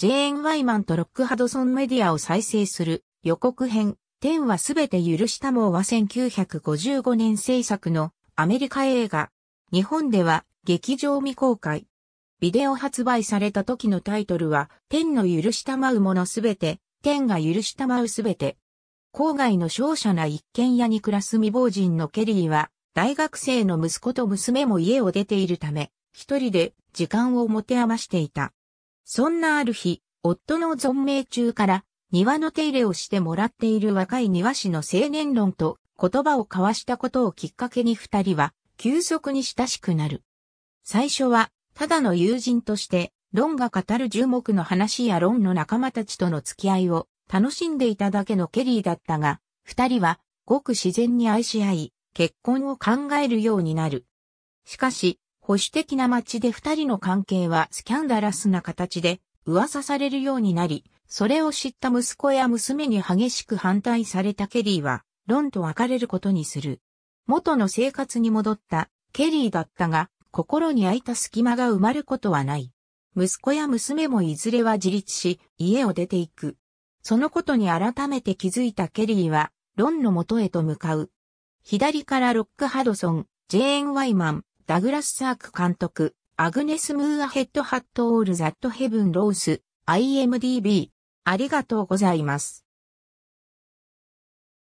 ジェーン・ワイマンとロック・ハドソンメディアを再生する予告編、天はすべて許したもうは1955年制作のアメリカ映画。日本では劇場未公開。ビデオ発売された時のタイトルは、天の許したまうものすべて、天が許したまうすべて。郊外の商社な一軒家に暮らす未亡人のケリーは、大学生の息子と娘も家を出ているため、一人で時間を持て余していた。そんなある日、夫の存命中から庭の手入れをしてもらっている若い庭師の青年論と言葉を交わしたことをきっかけに二人は急速に親しくなる。最初はただの友人として論が語る樹木の話や論の仲間たちとの付き合いを楽しんでいただけのケリーだったが、二人はごく自然に愛し合い、結婚を考えるようになる。しかし、保守的な街で二人の関係はスキャンダラスな形で噂されるようになり、それを知った息子や娘に激しく反対されたケリーは、ロンと別れることにする。元の生活に戻ったケリーだったが、心に空いた隙間が埋まることはない。息子や娘もいずれは自立し、家を出ていく。そのことに改めて気づいたケリーは、ロンの元へと向かう。左からロックハドソン、ジェーン・ワイマン、ダグラス・サーク監督、アグネス・ムーアヘッド・ハット・オール・ザット・ヘブン・ロース、IMDB。ありがとうございます。